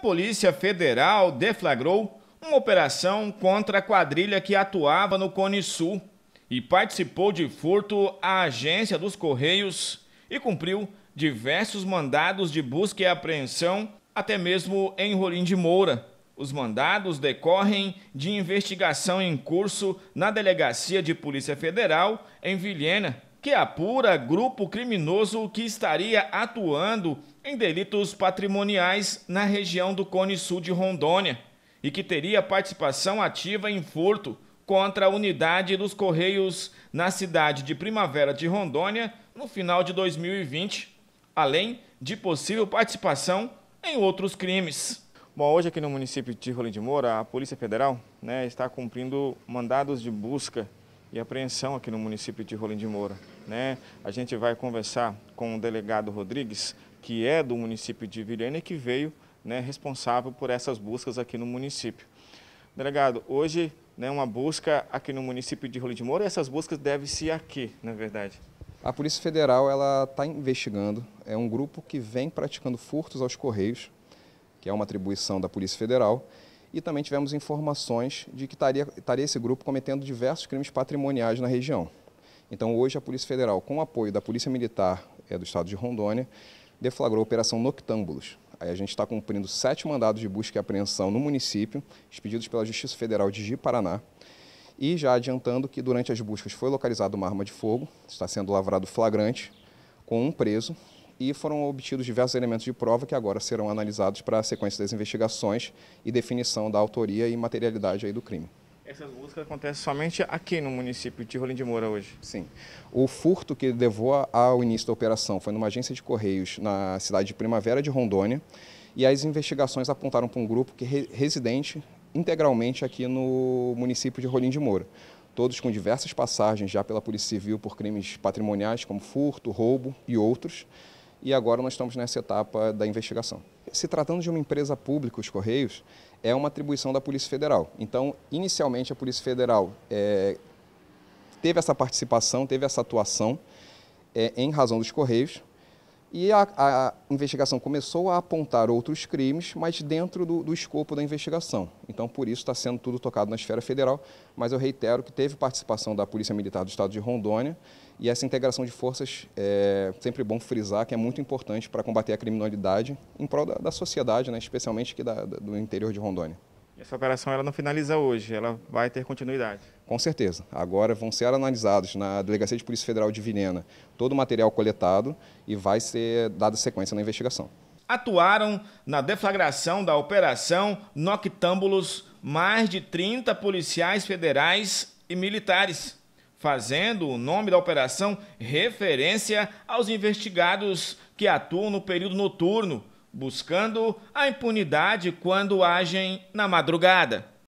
Polícia Federal deflagrou uma operação contra a quadrilha que atuava no Cone Sul e participou de furto à agência dos Correios e cumpriu diversos mandados de busca e apreensão, até mesmo em Rolim de Moura. Os mandados decorrem de investigação em curso na Delegacia de Polícia Federal em Vilhena, que apura grupo criminoso que estaria atuando em delitos patrimoniais na região do Cone Sul de Rondônia e que teria participação ativa em furto contra a unidade dos Correios na cidade de Primavera de Rondônia no final de 2020, além de possível participação em outros crimes. Bom, hoje aqui no município de Rolim de Moura, a Polícia Federal né, está cumprindo mandados de busca e apreensão aqui no município de Rolim de Moura. Né? A gente vai conversar com o delegado Rodrigues, que é do município de Vilhena e que veio né, responsável por essas buscas aqui no município. Delegado, hoje né, uma busca aqui no município de Rolim de Moura, e essas buscas devem ser aqui, na é verdade. A Polícia Federal ela está investigando, é um grupo que vem praticando furtos aos Correios, que é uma atribuição da Polícia Federal, e também tivemos informações de que estaria, estaria esse grupo cometendo diversos crimes patrimoniais na região. Então, hoje, a Polícia Federal, com o apoio da Polícia Militar é, do Estado de Rondônia, deflagrou a Operação Noctâmbulos. Aí a gente está cumprindo sete mandados de busca e apreensão no município, expedidos pela Justiça Federal de Ji-Paraná. E já adiantando que durante as buscas foi localizada uma arma de fogo, está sendo lavrado flagrante, com um preso e foram obtidos diversos elementos de prova que agora serão analisados para a sequência das investigações e definição da autoria e materialidade aí do crime. Essas buscas acontecem somente aqui no município de Rolim de Moura hoje? Sim. O furto que levou ao início da operação foi numa agência de correios na cidade de Primavera de Rondônia e as investigações apontaram para um grupo que é residente integralmente aqui no município de Rolim de Moura. Todos com diversas passagens já pela Polícia Civil por crimes patrimoniais como furto, roubo e outros e agora nós estamos nessa etapa da investigação. Se tratando de uma empresa pública, os Correios, é uma atribuição da Polícia Federal. Então, inicialmente, a Polícia Federal é, teve essa participação, teve essa atuação é, em razão dos Correios, e a, a, investigação começou a apontar outros crimes, mas dentro do, do escopo da investigação. Então, por isso, está sendo tudo tocado na esfera federal, mas eu reitero que teve participação da Polícia Militar do Estado de Rondônia e essa integração de forças é sempre bom frisar que é muito importante para combater a criminalidade em prol da, da sociedade, né, especialmente aqui da, do interior de Rondônia. Essa operação ela não finaliza hoje, ela vai ter continuidade. Com certeza. Agora vão ser analisados na Delegacia de Polícia Federal de Vilhena todo o material coletado e vai ser dada sequência na investigação. Atuaram na deflagração da operação Noctâmbulos mais de 30 policiais federais e militares, fazendo o nome da operação referência aos investigados que atuam no período noturno buscando a impunidade quando agem na madrugada.